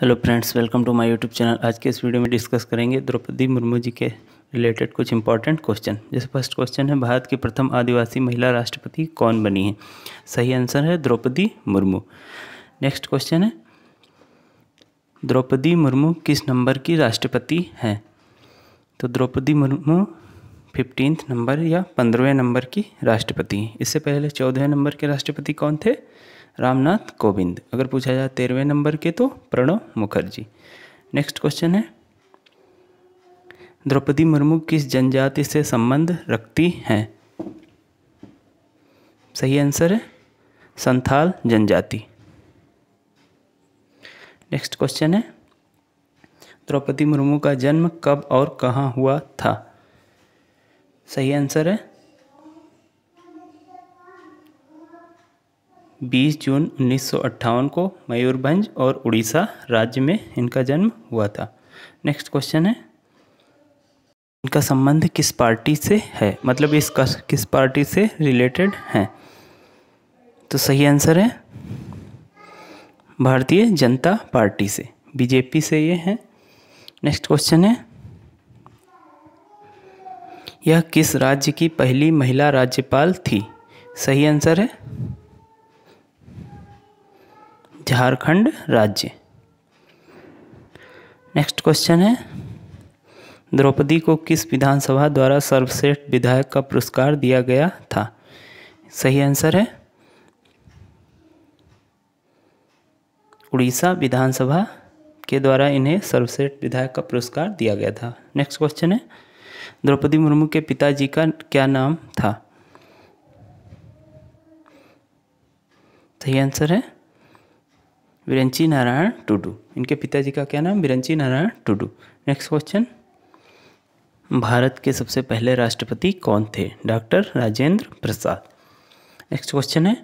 hello friends welcome to my YouTube channel आज के इस वीडियो में डिस्कस करेंगे द्रौपदी मुर्मू जी के रिलेटेड कुछ इंपॉर्टेंट क्वेश्चन जैसे फर्स्ट क्वेश्चन है भारत की प्रथम आदिवासी महिला राष्ट्रपति कौन बनी है सही आंसर है द्रौपदी मुर्मू नेक्स्ट क्वेश्चन है द्रौपदी मुर्मू किस नंबर तो की राष्ट्रपति हैं तो द्रौपदी मुर्मू फिफ्टींथ नंबर या पंद्रहवें नंबर की राष्ट्रपति इससे पहले चौदहवें नंबर के राष्ट्रपति कौन थे रामनाथ कोविंद अगर पूछा जाए तेरहवें नंबर के तो प्रणव मुखर्जी नेक्स्ट क्वेश्चन है द्रौपदी मुर्मू किस जनजाति से संबंध रखती हैं सही आंसर है संथाल जनजाति नेक्स्ट क्वेश्चन है द्रौपदी मुर्मू का जन्म कब और कहाँ हुआ था सही आंसर है 20 जून उन्नीस को मयूरभंज और उड़ीसा राज्य में इनका जन्म हुआ था नेक्स्ट क्वेश्चन है इनका संबंध किस पार्टी से है मतलब इस किस पार्टी से रिलेटेड हैं तो सही आंसर है भारतीय जनता पार्टी से बीजेपी से ये है नेक्स्ट क्वेश्चन है यह किस राज्य की पहली महिला राज्यपाल थी सही आंसर है झारखंड राज्य नेक्स्ट क्वेश्चन है द्रौपदी को किस विधानसभा द्वारा सर्वश्रेष्ठ विधायक का पुरस्कार दिया गया था सही आंसर है उड़ीसा विधानसभा के द्वारा इन्हें सर्वश्रेष्ठ विधायक का पुरस्कार दिया गया था नेक्स्ट क्वेश्चन है द्रौपदी मुर्मू के पिताजी का क्या नाम था सही आंसर है विरंची नारायण टुडू इनके पिताजी का क्या नाम विरंची नारायण टुडू नेक्स्ट क्वेश्चन भारत के सबसे पहले राष्ट्रपति कौन थे doctor Rajendra Prasad next question है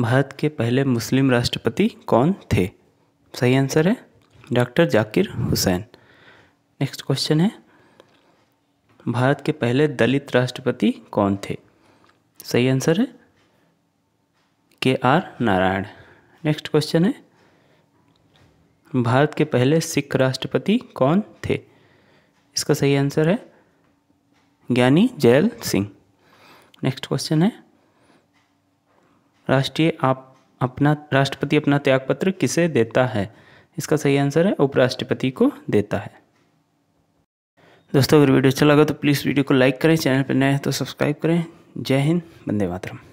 भारत के पहले मुस्लिम राष्ट्रपति कौन थे सही आंसर है doctor Zakir Hussain next question है भारत के पहले दलित राष्ट्रपति कौन थे सही आंसर है के आर नारायण नेक्स्ट क्वेश्चन है भारत के पहले सिख राष्ट्रपति कौन थे इसका सही आंसर है ज्ञानी जयल सिंह नेक्स्ट क्वेश्चन है राष्ट्रीय आप अपना राष्ट्रपति अपना त्यागपत्र किसे देता है इसका सही आंसर है उपराष्ट्रपति को देता है दोस्तों अगर वीडियो अच्छा लगा तो प्लीज़ वीडियो को लाइक करें चैनल पर नए हैं तो सब्सक्राइब करें जय हिंद वंदे मातरम